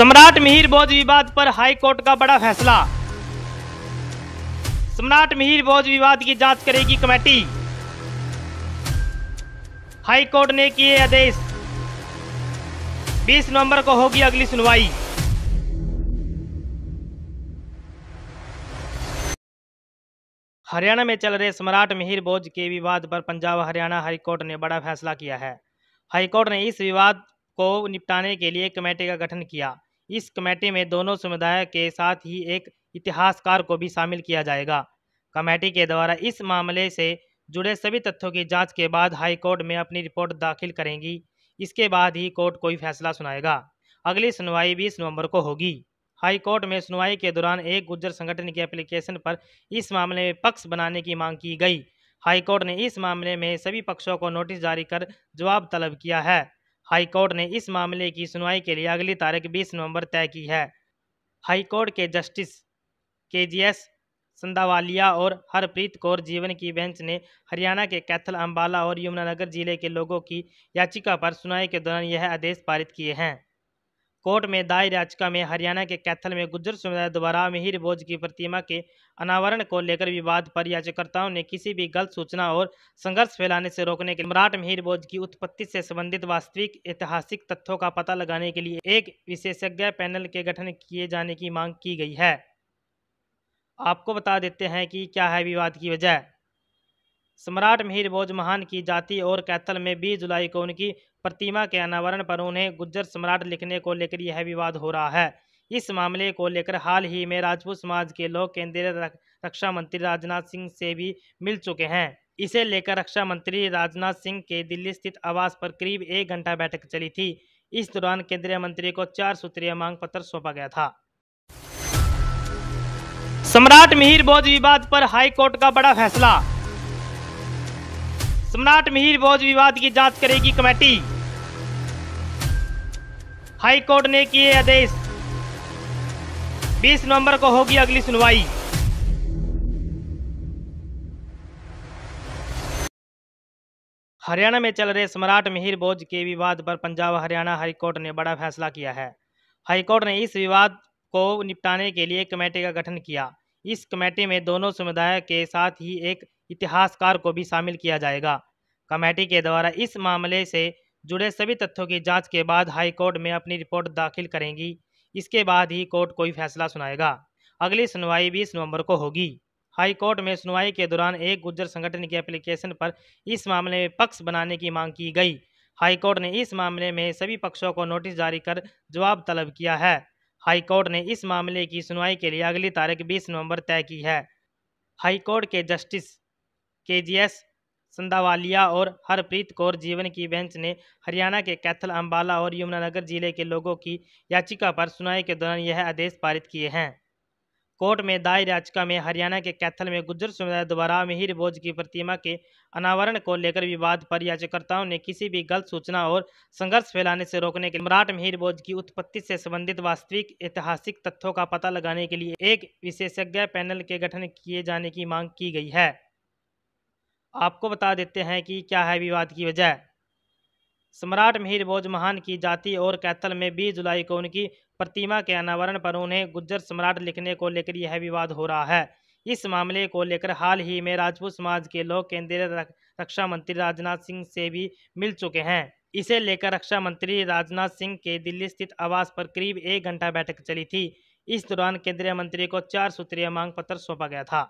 सम्राट मिहिर बोझ विवाद पर हाई कोर्ट का बड़ा फैसला सम्राट मिहिर बोझ विवाद की जांच करेगी कमेटी हाई कोर्ट ने किए आदेश 20 नवंबर को होगी अगली सुनवाई हरियाणा में चल रहे सम्राट मिहिर बोझ के विवाद पर पंजाब हरियाणा हाईकोर्ट ने बड़ा फैसला किया है हाईकोर्ट ने इस विवाद को निपटाने के लिए कमेटी का गठन किया इस कमेटी में दोनों समुदाय के साथ ही एक इतिहासकार को भी शामिल किया जाएगा कमेटी के द्वारा इस मामले से जुड़े सभी तथ्यों की जांच के बाद हाईकोर्ट में अपनी रिपोर्ट दाखिल करेंगी इसके बाद ही कोर्ट कोई फैसला सुनाएगा अगली सुनवाई बीस नवंबर को होगी हाईकोर्ट में सुनवाई के दौरान एक गुजर संगठन की एप्लीकेशन पर इस मामले में पक्ष बनाने की मांग की गई हाईकोर्ट ने इस मामले में सभी पक्षों को नोटिस जारी कर जवाब तलब किया है हाईकोर्ट ने इस मामले की सुनवाई के लिए अगली तारीख 20 नवंबर तय की है हाईकोर्ट के जस्टिस के जी एस संधावालिया और हरप्रीत कौर जीवन की बेंच ने हरियाणा के कैथल अंबाला और यमुनानगर जिले के लोगों की याचिका पर सुनवाई के दौरान यह आदेश पारित किए हैं कोर्ट में दायर याचिका में हरियाणा के कैथल में गुजर समुदाय द्वारा मिहिर बोझ की प्रतिमा के अनावरण को लेकर विवाद पर याचिकाकर्ताओं ने किसी भी गलत सूचना और संघर्ष फैलाने से रोकने के सम्राट मिहिर बोझ की उत्पत्ति से संबंधित वास्तविक ऐतिहासिक तथ्यों का पता लगाने के लिए एक विशेषज्ञ पैनल के गठन किए जाने की मांग की गई है आपको बता देते हैं कि क्या है विवाद की वजह सम्राट मिहिर भोज महान की जाति और कैथल में 20 जुलाई को उनकी प्रतिमा के अनावरण पर उन्हें गुज्जर सम्राट लिखने को लेकर यह विवाद हो रहा है इस मामले को लेकर हाल ही में राजपूत समाज के लोग केंद्रीय रक्षा मंत्री राजनाथ सिंह से भी मिल चुके हैं इसे लेकर रक्षा मंत्री राजनाथ सिंह के दिल्ली स्थित आवास पर करीब एक घंटा बैठक चली थी इस दौरान केंद्रीय मंत्री को चार सूत्रीय मांग पत्र सौंपा गया था सम्राट मिहिर बोध विवाद पर हाई कोर्ट का बड़ा फैसला सम्राट मिहिर बोझ विवाद की जांच करेगी कमेटी हाई कोर्ट ने किए आदेश 20 नवंबर को होगी अगली सुनवाई हरियाणा में चल रहे सम्राट मिहिर बोझ के विवाद पर पंजाब हरियाणा हाईकोर्ट ने बड़ा फैसला किया है हाईकोर्ट ने इस विवाद को निपटाने के लिए कमेटी का गठन किया इस कमेटी में दोनों समुदाय के साथ ही एक इतिहासकार को भी शामिल किया जाएगा कमेटी के द्वारा इस मामले से जुड़े सभी तथ्यों की जांच के बाद हाईकोर्ट में अपनी रिपोर्ट दाखिल करेंगी इसके बाद ही कोर्ट कोई फैसला सुनाएगा अगली सुनवाई बीस नवंबर को होगी हाईकोर्ट में सुनवाई के दौरान एक गुज्जर संगठन की एप्लीकेशन पर इस मामले में पक्ष बनाने की मांग की गई हाईकोर्ट ने इस मामले में सभी पक्षों को नोटिस जारी कर जवाब तलब किया है हाईकोर्ट ने इस मामले की सुनवाई के लिए अगली तारीख बीस नवंबर तय की है हाईकोर्ट के जस्टिस केजीएस संदावालिया और हरप्रीत कौर जीवन की बेंच ने हरियाणा के कैथल अम्बाला और यमुनानगर जिले के लोगों की याचिका पर सुनाई के दौरान यह आदेश पारित किए हैं कोर्ट में दायर याचिका में हरियाणा के कैथल में गुजर समुदाय द्वारा मिहिर बोझ की प्रतिमा के अनावरण को लेकर विवाद पर याचिकाकर्ताओं ने किसी भी गलत सूचना और संघर्ष फैलाने से रोकने के लिए मराठ मिहिर बोझ की उत्पत्ति से संबंधित वास्तविक ऐतिहासिक तथ्यों का पता लगाने के लिए एक विशेषज्ञ पैनल के गठन किए जाने की मांग की गई है आपको बता देते हैं कि क्या है विवाद की वजह सम्राट मिहिर भोज महान की जाति और कैथल में बीस जुलाई को उनकी प्रतिमा के अनावरण पर उन्हें गुज्जर सम्राट लिखने को लेकर यह विवाद हो रहा है इस मामले को लेकर हाल ही में राजपूत समाज के लोग केंद्रीय रक्षा मंत्री राजनाथ सिंह से भी मिल चुके हैं इसे लेकर रक्षा मंत्री राजनाथ सिंह के दिल्ली स्थित आवास पर करीब एक घंटा बैठक चली थी इस दौरान केंद्रीय मंत्री को चार सूत्रीय मांग पत्र सौंपा गया था